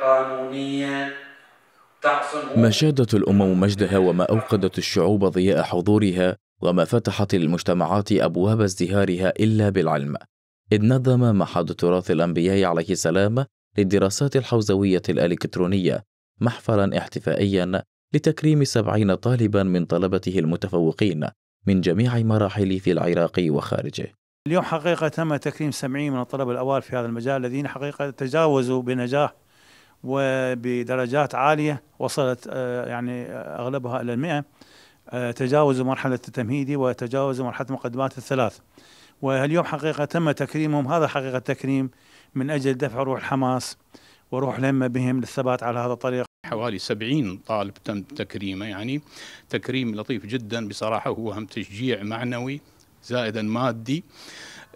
ما الأمم مجدها وما أوقدت الشعوب ضياء حضورها وما فتحت للمجتمعات أبواب ازدهارها إلا بالعلم إذ نظم معهد تراث الأنبياء عليه السلام للدراسات الحوزوية الإلكترونية محفلا احتفائيا لتكريم سبعين طالبا من طلبته المتفوقين من جميع مراحل في العراق وخارجه اليوم حقيقة تم تكريم 70 من الطلبة الأوائل في هذا المجال الذين حقيقة تجاوزوا بنجاح وبدرجات عالية وصلت آه، يعني أغلبها إلى المئة آه، تجاوزوا مرحلة التمهيدي وتجاوزوا مرحلة مقدمات الثلاث واليوم حقيقة تم تكريمهم هذا حقيقة تكريم من أجل دفع روح الحماس وروح الهمة بهم للثبات على هذا الطريق حوالي 70 طالب تم تكريمه يعني تكريم لطيف جدا بصراحة هو هم تشجيع معنوي زائدا مادي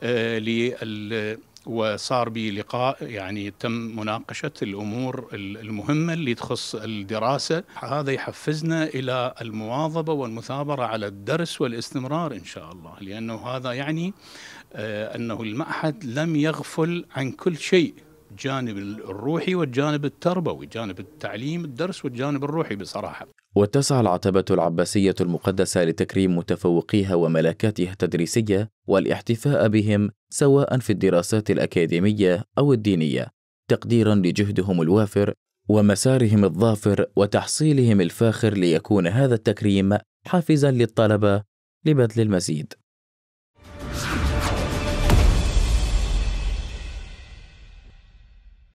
آه لل وصار بي لقاء يعني تم مناقشة الأمور المهمة اللي تخص الدراسة هذا يحفزنا إلى المواظبة والمثابرة على الدرس والاستمرار إن شاء الله لأنه هذا يعني آه، أنه المعهد لم يغفل عن كل شيء الجانب الروحي والجانب التربوي جانب التعليم الدرس والجانب الروحي بصراحة وتسعى العتبة العباسية المقدسة لتكريم متفوقيها وملكاتها التدريسية والاحتفاء بهم سواء في الدراسات الأكاديمية أو الدينية تقديرا لجهدهم الوافر ومسارهم الظافر وتحصيلهم الفاخر ليكون هذا التكريم حافزا للطلبة لبذل المزيد